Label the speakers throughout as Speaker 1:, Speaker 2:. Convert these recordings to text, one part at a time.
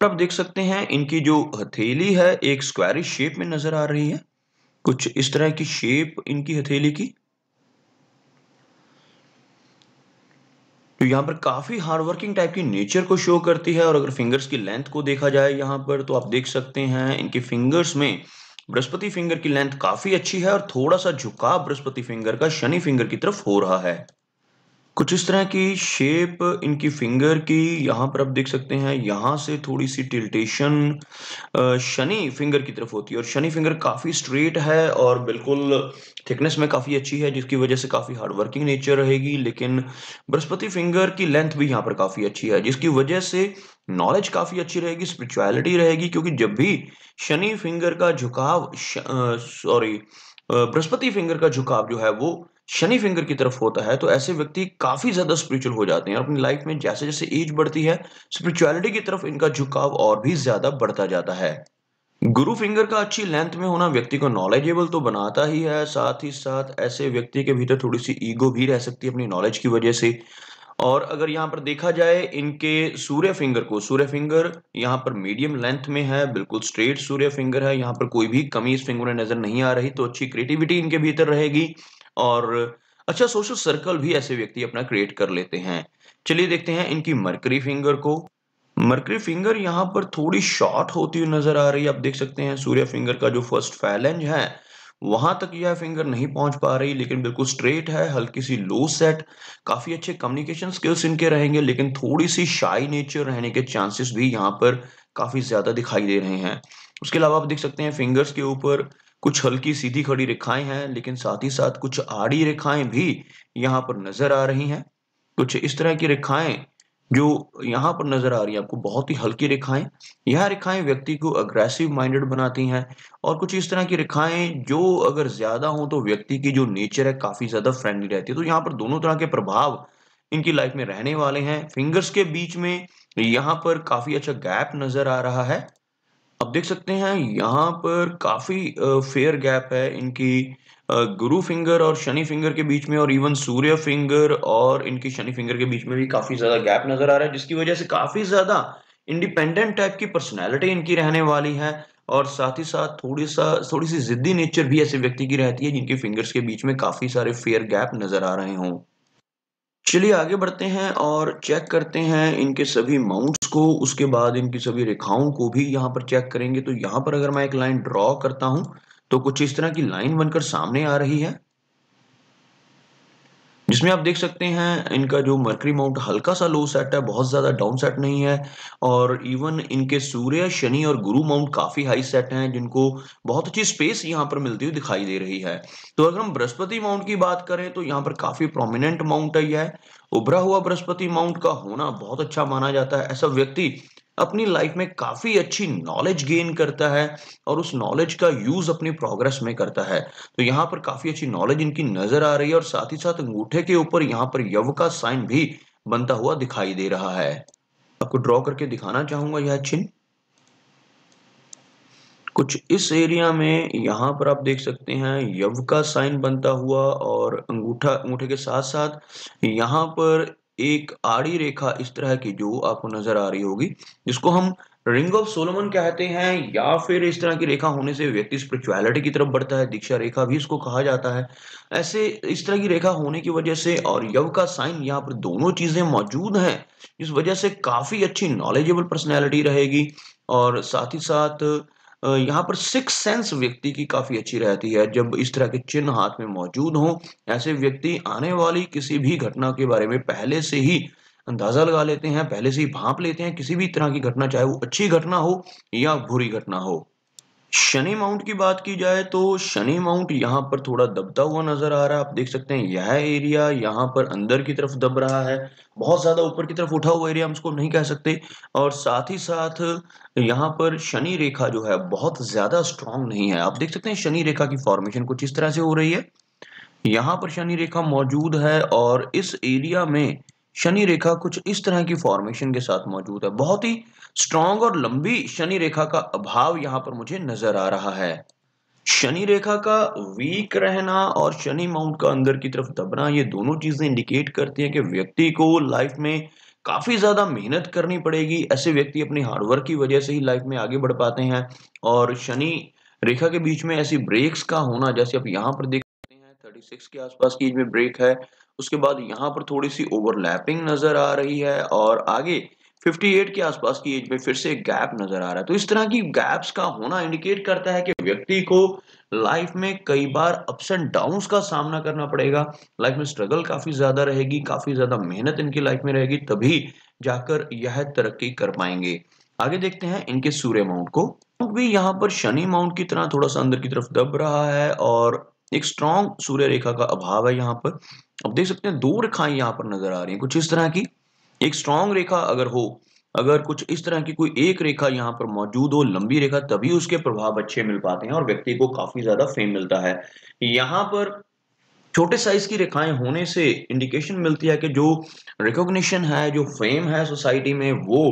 Speaker 1: तो आप देख सकते हैं इनकी जो हथेली है एक स्क्वायरिश शेप में नजर आ रही है कुछ इस तरह की शेप इनकी हथेली की तो यहां पर काफी हार्डवर्किंग टाइप की नेचर को शो करती है और अगर फिंगर्स की लेंथ को देखा जाए यहां पर तो आप देख सकते हैं इनके फिंगर्स में बृहस्पति फिंगर की लेंथ काफी अच्छी है और थोड़ा सा झुकाव बृहस्पति फिंगर का शनि फिंगर की तरफ हो रहा है कुछ इस तरह की शेप इनकी फिंगर की यहाँ पर आप देख सकते हैं यहाँ से थोड़ी सी टिल्टेशन शनि फिंगर की तरफ होती है और शनि फिंगर काफ़ी स्ट्रेट है और बिल्कुल थिकनेस में काफ़ी अच्छी है जिसकी वजह से काफ़ी हार्ड वर्किंग नेचर रहेगी लेकिन बृहस्पति फिंगर की लेंथ भी यहाँ पर काफ़ी अच्छी है जिसकी वजह से नॉलेज काफ़ी अच्छी रहेगी स्पिरिचुअलिटी रहेगी क्योंकि जब भी शनि फिंगर का झुकाव सॉरी बृहस्पति फिंगर का झुकाव जो है वो शनि फिंगर की तरफ होता है तो ऐसे व्यक्ति काफी ज्यादा स्पिरिचुअल हो जाते हैं और अपनी लाइफ में जैसे जैसे एज बढ़ती है स्पिरिचुअलिटी की तरफ इनका झुकाव और भी ज्यादा बढ़ता जाता है गुरु फिंगर का अच्छी लेंथ में होना व्यक्ति को नॉलेजेबल तो बनाता ही है साथ ही साथ ऐसे व्यक्ति के भीतर थोड़ी सी ईगो भी रह सकती है अपनी नॉलेज की वजह से और अगर यहाँ पर देखा जाए इनके सूर्य फिंगर को सूर्य फिंगर यहाँ पर मीडियम लेंथ में है बिल्कुल स्ट्रेट सूर्य फिंगर है यहाँ पर कोई भी कमी इस फिंगर में नजर नहीं आ रही तो अच्छी क्रिएटिविटी इनके भीतर रहेगी और अच्छा सोशल सर्कल भी ऐसे व्यक्ति अपना क्रिएट कर लेते हैं चलिए देखते हैं इनकी मरकरी फिंगर को मरकरी फिंगर यहाँ पर थोड़ी शॉर्ट होती हुई नजर आ रही है आप देख सकते हैं सूर्य फिंगर का जो फर्स्ट फैलेंज है वहां तक यह फिंगर नहीं पहुंच पा रही लेकिन बिल्कुल स्ट्रेट है हल्की सी लो सेट काफी अच्छे कम्युनिकेशन स्किल्स इनके रहेंगे लेकिन थोड़ी सी शाई नेचर रहने के चांसेस भी यहाँ पर काफी ज्यादा दिखाई दे रहे हैं उसके अलावा आप देख सकते हैं फिंगर्स के ऊपर कुछ हल्की सीधी खड़ी रेखाएं हैं लेकिन साथ ही साथ कुछ आड़ी रेखाएं भी यहाँ पर नजर आ रही हैं कुछ इस तरह की रेखाएं जो यहाँ पर नजर आ रही है आपको बहुत ही हल्की रेखाएं यह रेखाएं व्यक्ति को अग्रेसिव माइंडेड बनाती हैं और कुछ इस तरह की रेखाएं जो अगर ज्यादा हो तो व्यक्ति की जो नेचर है काफी ज्यादा फ्रेंडली रहती है तो यहाँ पर दोनों तरह के प्रभाव इनकी लाइफ में रहने वाले हैं फिंगर्स के बीच में यहाँ पर काफी अच्छा गैप नजर आ रहा है अब देख सकते हैं यहाँ पर काफ़ी फेयर गैप है इनकी गुरु फिंगर और शनि फिंगर के बीच में और इवन सूर्य फिंगर और इनकी शनि फिंगर के बीच में भी काफ़ी ज़्यादा गैप नज़र आ रहा है जिसकी वजह से काफ़ी ज़्यादा इंडिपेंडेंट टाइप की पर्सनैलिटी इनकी रहने वाली है और साथ ही साथ थोड़ी सा थोड़ी सी जिद्दी नेचर भी ऐसे व्यक्ति की रहती है जिनके फिंगर्स के बीच में काफ़ी सारे फेयर गैप नज़र आ रहे हों चलिए आगे बढ़ते हैं और चेक करते हैं इनके सभी माउंट्स को उसके बाद इनकी सभी रेखाओं को भी यहाँ पर चेक करेंगे तो यहाँ पर अगर मैं एक लाइन ड्रॉ करता हूँ तो कुछ इस तरह की लाइन बनकर सामने आ रही है जिसमें आप देख सकते हैं इनका जो मर्करी माउंट हल्का सा लो सेट है बहुत ज़्यादा डाउन सेट नहीं है और इवन इनके सूर्य शनि और गुरु माउंट काफ़ी हाई सेट हैं जिनको बहुत अच्छी स्पेस यहाँ पर मिलती हुई दिखाई दे रही है तो अगर हम बृहस्पति माउंट की बात करें तो यहाँ पर काफ़ी प्रोमिनेंट माउंट है उभरा हुआ बृहस्पति माउंट का होना बहुत अच्छा माना जाता है ऐसा व्यक्ति अपनी लाइफ में काफ़ी अच्छी नॉलेज गेन करता है और उस नॉलेज का यूज़ अपनी प्रोग्रेस में करता है तो यहाँ पर काफ़ी अच्छी नॉलेज इनकी नज़र आ रही है और साथ ही साथ अंगूठे के ऊपर यहाँ पर यव का साइन भी बनता हुआ दिखाई दे रहा है आपको ड्रॉ करके दिखाना चाहूंगा यह चिन्ह कुछ इस एरिया में यहाँ पर आप देख सकते हैं यव का साइन बनता हुआ और अंगूठा अंगूठे के साथ साथ यहाँ पर एक आड़ी रेखा इस तरह की जो आपको नजर आ रही होगी जिसको हम रिंग ऑफ सोलोमन कहते हैं या फिर इस तरह की रेखा होने से व्यक्ति स्पिरिचुअलिटी की तरफ बढ़ता है दीक्षा रेखा भी इसको कहा जाता है ऐसे इस तरह की रेखा होने की वजह से और यव का साइन यहाँ पर दोनों चीजें मौजूद हैं इस वजह से काफी अच्छी नॉलेजेबल पर्सनैलिटी रहेगी और साथ ही साथ यहाँ पर सिक्स सेंस व्यक्ति की काफ़ी अच्छी रहती है जब इस तरह के चिन्ह हाथ में मौजूद हो ऐसे व्यक्ति आने वाली किसी भी घटना के बारे में पहले से ही अंदाज़ा लगा लेते हैं पहले से ही भाप लेते हैं किसी भी तरह की घटना चाहे वो अच्छी घटना हो या बुरी घटना हो शनि माउंट की बात की जाए तो शनि माउंट यहाँ पर थोड़ा दबता हुआ नजर आ रहा है आप देख सकते हैं यह एरिया यहाँ पर अंदर की तरफ दब रहा है बहुत ज्यादा ऊपर की तरफ उठा हुआ एरिया हम इसको नहीं कह सकते और साथ ही साथ यहाँ पर शनि रेखा जो है बहुत ज्यादा स्ट्रांग नहीं है आप देख सकते हैं शनि रेखा की फॉर्मेशन कुछ इस तरह से हो रही है यहाँ पर शनि रेखा मौजूद है और इस एरिया में शनि रेखा कुछ इस तरह की फॉर्मेशन के साथ मौजूद है बहुत ही स्ट्रांग और लंबी शनि रेखा का अभाव यहाँ पर मुझे नजर आ रहा है शनि रेखा का वीक रहना और शनि माउंट का अंदर की तरफ दबना ये दोनों चीजें इंडिकेट करती हैं कि व्यक्ति को लाइफ में काफ़ी ज़्यादा मेहनत करनी पड़ेगी ऐसे व्यक्ति अपने हार्डवर्क की वजह से ही लाइफ में आगे बढ़ पाते हैं और शनि रेखा के बीच में ऐसी ब्रेक्स का होना जैसे आप यहाँ पर देख सकते हैं थर्टी सिक्स के आसपास की में ब्रेक है उसके बाद यहाँ पर थोड़ी सी ओवरलैपिंग नजर आ रही है और आगे 58 के आसपास की एज में फिर से गैप नजर आ रहा है तो इस तरह की गैप्स का होना इंडिकेट करता है कि व्यक्ति को लाइफ में कई बार अप्स एंड डाउन का सामना करना पड़ेगा लाइफ में स्ट्रगल काफी ज्यादा रहेगी काफी ज्यादा मेहनत इनकी लाइफ में रहेगी तभी जाकर यह तरक्की कर पाएंगे आगे देखते हैं इनके सूर्य माउंट को भी यहाँ पर शनि माउंट की तरह थोड़ा सा अंदर की तरफ दब रहा है और एक स्ट्रॉन्ग सूर्य रेखा का अभाव है यहाँ पर अब देख सकते हैं दो रेखाएं यहाँ पर नजर आ रही हैं कुछ इस तरह की एक स्ट्रांग रेखा अगर हो अगर कुछ इस तरह की कोई एक रेखा यहाँ पर मौजूद हो लंबी रेखा तभी उसके प्रभाव अच्छे मिल पाते हैं और व्यक्ति को काफी ज्यादा फेम मिलता है यहाँ पर छोटे साइज की रेखाएं होने से इंडिकेशन मिलती है कि जो रिकॉग्निशन है जो फेम है सोसाइटी में वो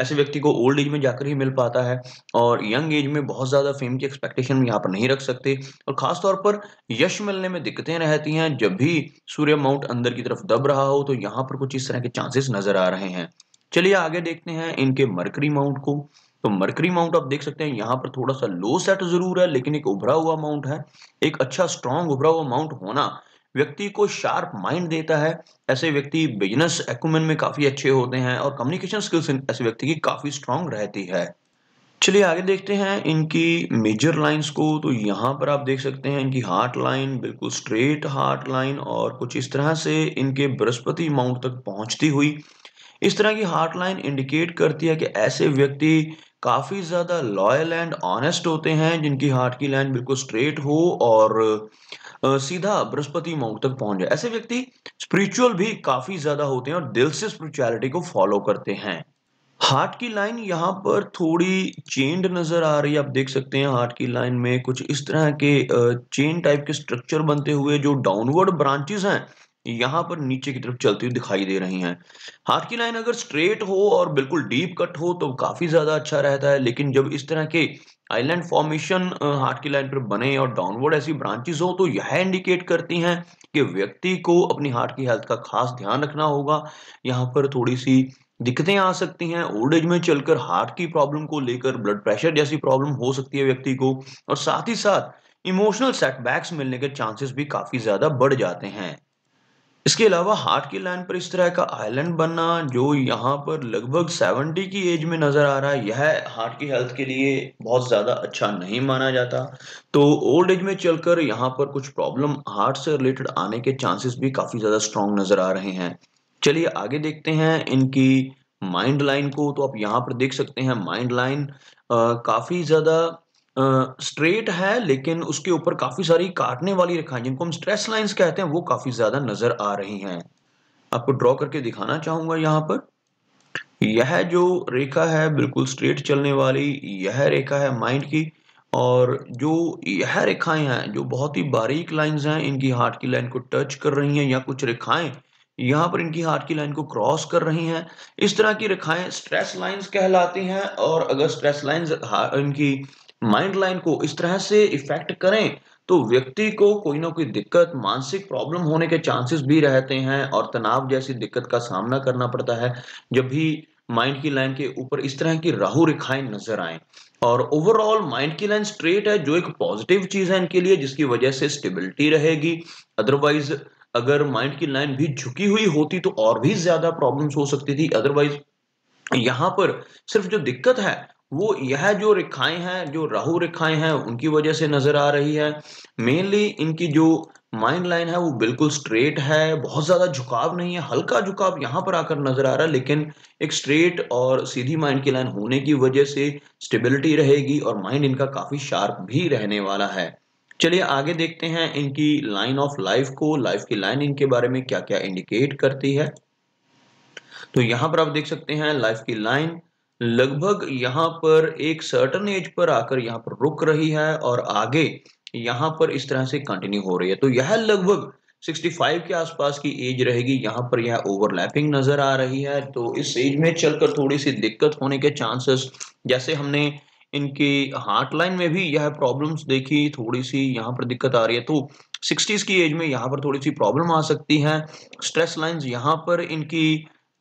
Speaker 1: ऐसे व्यक्ति को ओल्ड एज में जाकर ही मिल पाता है और यंग एज में बहुत ज़्यादा फेम की एक्सपेक्टेशन यहाँ पर नहीं रख सकते और ख़ास तौर पर यश मिलने में दिक्कतें रहती हैं जब भी सूर्य माउंट अंदर की तरफ दब रहा हो तो यहाँ पर कुछ इस तरह के चांसेस नज़र आ रहे हैं चलिए आगे देखते हैं इनके मरकरी माउंट को तो मर्करी माउंट आप देख सकते हैं यहाँ पर थोड़ा सा लो सेट जरूर है लेकिन एक उभरा हुआ माउंट है एक अच्छा स्ट्रांग उभरा हुआ माउंट होना व्यक्ति को शार्प माइंड देता है ऐसे व्यक्ति बिजनेस एक्मेंट में काफी अच्छे होते हैं और कम्युनिकेशन स्किल्स ऐसे व्यक्ति की काफी स्ट्रांग रहती है चलिए आगे देखते हैं इनकी मेजर लाइंस को तो यहाँ पर आप देख सकते हैं इनकी हार्ट लाइन बिल्कुल स्ट्रेट हार्ट लाइन और कुछ इस तरह से इनके बृहस्पति माउंट तक पहुंचती हुई इस तरह की हार्ट लाइन इंडिकेट करती है कि ऐसे व्यक्ति काफ़ी ज़्यादा लॉयल एंड ऑनेस्ट होते हैं जिनकी हार्ट की लाइन बिल्कुल स्ट्रेट हो और सीधा बृहस्पति मोक तक पहुंच जाए ऐसे व्यक्ति स्पिरिचुअल भी काफ़ी ज़्यादा होते हैं और दिल से स्पिरिचुअलिटी को फॉलो करते हैं हार्ट की लाइन यहाँ पर थोड़ी चेंड नज़र आ रही है आप देख सकते हैं हार्ट की लाइन में कुछ इस तरह के चेन टाइप के स्ट्रक्चर बनते हुए जो डाउनवर्ड ब्रांचेस हैं यहाँ पर नीचे की तरफ चलती हुई दिखाई दे रही हैं हाथ की लाइन अगर स्ट्रेट हो और बिल्कुल डीप कट हो तो काफ़ी ज़्यादा अच्छा रहता है लेकिन जब इस तरह के आइलैंड फॉर्मेशन हार्ट की लाइन पर बने और डाउनवर्ड ऐसी ब्रांचेस हो तो यह इंडिकेट करती हैं कि व्यक्ति को अपनी हार्ट की हेल्थ का खास ध्यान रखना होगा यहाँ पर थोड़ी सी दिक्कतें आ सकती हैं ओल्ड एज में चलकर हार्ट की प्रॉब्लम को लेकर ब्लड प्रेशर जैसी प्रॉब्लम हो सकती है व्यक्ति को और साथ ही साथ इमोशनल सेटबैक्स मिलने के चांसेस भी काफ़ी ज़्यादा बढ़ जाते हैं इसके अलावा हार्ट की लाइन पर इस तरह का आइलैंड बनना जो यहाँ पर लगभग 70 की एज में नज़र आ रहा है यह हार्ट की हेल्थ के लिए बहुत ज़्यादा अच्छा नहीं माना जाता तो ओल्ड एज में चलकर यहाँ पर कुछ प्रॉब्लम हार्ट से रिलेटेड आने के चांसेस भी काफ़ी ज़्यादा स्ट्रॉन्ग नज़र आ रहे हैं चलिए आगे देखते हैं इनकी माइंड लाइन को तो आप यहाँ पर देख सकते हैं माइंड लाइन काफ़ी ज़्यादा स्ट्रेट है लेकिन उसके ऊपर काफ़ी सारी काटने वाली रेखाएं जिनको हम स्ट्रेस लाइंस कहते हैं वो काफ़ी ज़्यादा नज़र आ रही हैं आपको ड्रॉ करके दिखाना चाहूंगा यहाँ पर यह जो रेखा है बिल्कुल स्ट्रेट चलने वाली यह रेखा है माइंड की और जो यह रेखाएं हैं जो बहुत ही बारीक लाइंस हैं इनकी हार्ट की लाइन को टच कर रही हैं या कुछ रेखाएं यहाँ पर इनकी हार्ट की लाइन को क्रॉस कर रही हैं इस तरह की रेखाएं स्ट्रेस लाइंस कहलाती हैं और अगर स्ट्रेस लाइंस इनकी माइंड लाइन को इस तरह से इफेक्ट करें तो व्यक्ति को कोई ना कोई दिक्कत मानसिक प्रॉब्लम होने के चांसेस भी रहते हैं और तनाव जैसी दिक्कत का सामना करना पड़ता है जब भी माइंड की लाइन के ऊपर इस तरह की राहु रेखाएं नजर आए और ओवरऑल माइंड की लाइन स्ट्रेट है जो एक पॉजिटिव चीज है इनके लिए जिसकी वजह से स्टेबिलिटी रहेगी अदरवाइज अगर माइंड की लाइन भी झुकी हुई होती तो और भी ज्यादा प्रॉब्लम्स हो सकती थी अदरवाइज यहां पर सिर्फ जो दिक्कत है वो यह जो रेखाएं हैं जो राहु रेखाएं हैं उनकी वजह से नजर आ रही है मेनली इनकी जो माइंड लाइन है वो बिल्कुल स्ट्रेट है बहुत ज़्यादा झुकाव नहीं है हल्का झुकाव यहाँ पर आकर नज़र आ रहा है लेकिन एक स्ट्रेट और सीधी माइंड की लाइन होने की वजह से स्टेबिलिटी रहेगी और माइंड इनका काफ़ी शार्प भी रहने वाला है चलिए आगे देखते हैं इनकी लाइन ऑफ लाइफ को लाइफ की लाइन इनके बारे में क्या क्या इंडिकेट करती है तो यहाँ पर आप देख सकते हैं लाइफ की लाइन लगभग यहाँ पर एक सर्टन एज पर आकर यहाँ पर रुक रही है और आगे यहाँ पर इस तरह से कंटिन्यू हो रही है तो यह लगभग 65 के आसपास की एज रहेगी यहाँ पर यह ओवरलैपिंग नजर आ रही है तो इस एज में चलकर थोड़ी सी दिक्कत होने के चांसेस जैसे हमने इनकी हार्ट लाइन में भी यह प्रॉब्लम्स देखी थोड़ी सी यहाँ पर दिक्कत आ रही है तो सिक्सटीज़ की एज में यहाँ पर थोड़ी सी प्रॉब्लम आ सकती है स्ट्रेस लाइन यहाँ पर इनकी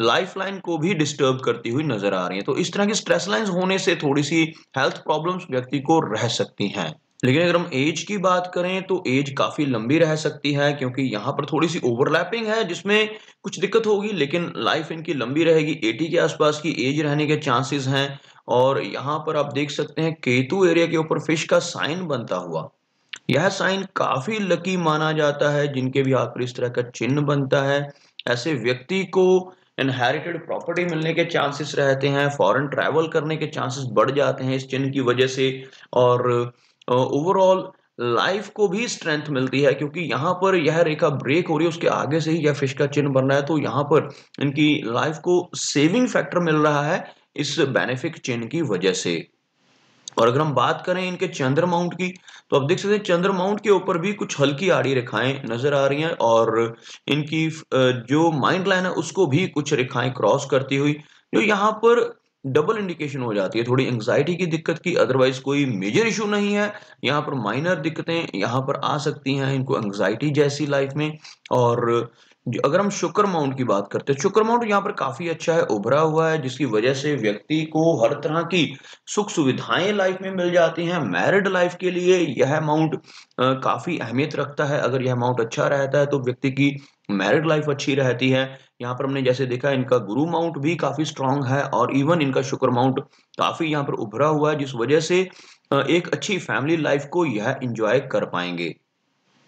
Speaker 1: लाइफलाइन को भी डिस्टर्ब करती हुई नजर आ रही है तो इस तरह की स्ट्रेस लाइन होने से थोड़ी सी हेल्थ प्रॉब्लम्स व्यक्ति को रह सकती हैं लेकिन अगर हम एज की बात करें तो एज काफी लंबी रह सकती है क्योंकि यहाँ पर थोड़ी सी ओवरलैपिंग है जिसमें कुछ दिक्कत होगी लेकिन लाइफ इनकी लंबी रहेगी एटी के आसपास की एज रहने के चांसेस हैं और यहाँ पर आप देख सकते हैं केतु एरिया के ऊपर फिश का साइन बनता हुआ यह साइन काफी लकी माना जाता है जिनके भी हाथ पर इस तरह का चिन्ह बनता है ऐसे व्यक्ति को इनहेरिटेड प्रॉपर्टी मिलने के चांसेस रहते हैं फॉरेन ट्रैवल करने के चांसेस बढ़ जाते हैं इस चिन्ह की वजह से और ओवरऑल uh, लाइफ को भी स्ट्रेंथ मिलती है क्योंकि यहाँ पर यह रेखा ब्रेक हो रही है उसके आगे से ही यह फिश का चिन्ह बन रहा है तो यहाँ पर इनकी लाइफ को सेविंग फैक्टर मिल रहा है इस बेनिफिक चिन्ह की वजह से और अगर हम बात करें इनके चंद्र माउंट की तो आप देख सकते हैं चंद्र माउंट के ऊपर भी कुछ हल्की आड़ी रेखाएं नजर आ रही हैं और इनकी जो माइंड लाइन है उसको भी कुछ रेखाएं क्रॉस करती हुई जो यहाँ पर डबल इंडिकेशन हो जाती है थोड़ी एंग्जाइटी की दिक्कत की अदरवाइज कोई मेजर इशू नहीं है यहाँ पर माइनर दिक्कतें यहाँ पर आ सकती हैं इनको एंग्जाइटी जैसी लाइफ में और अगर हम शुक्र माउंट की बात करते हैं शुक्र माउंट यहाँ पर काफी अच्छा है उभरा हुआ है जिसकी वजह से व्यक्ति को हर तरह की सुख सुविधाएं लाइफ में मिल जाती हैं मैरिड लाइफ के लिए यह माउंट काफी अहमियत रखता है अगर यह माउंट अच्छा रहता है तो व्यक्ति की मैरिड लाइफ अच्छी रहती है यहाँ पर हमने जैसे देखा इनका गुरु माउंट भी काफी स्ट्रांग है और इवन इनका शुक्र माउंट काफी यहाँ पर उभरा हुआ है जिस वजह से एक अच्छी फैमिली लाइफ को यह इंजॉय कर पाएंगे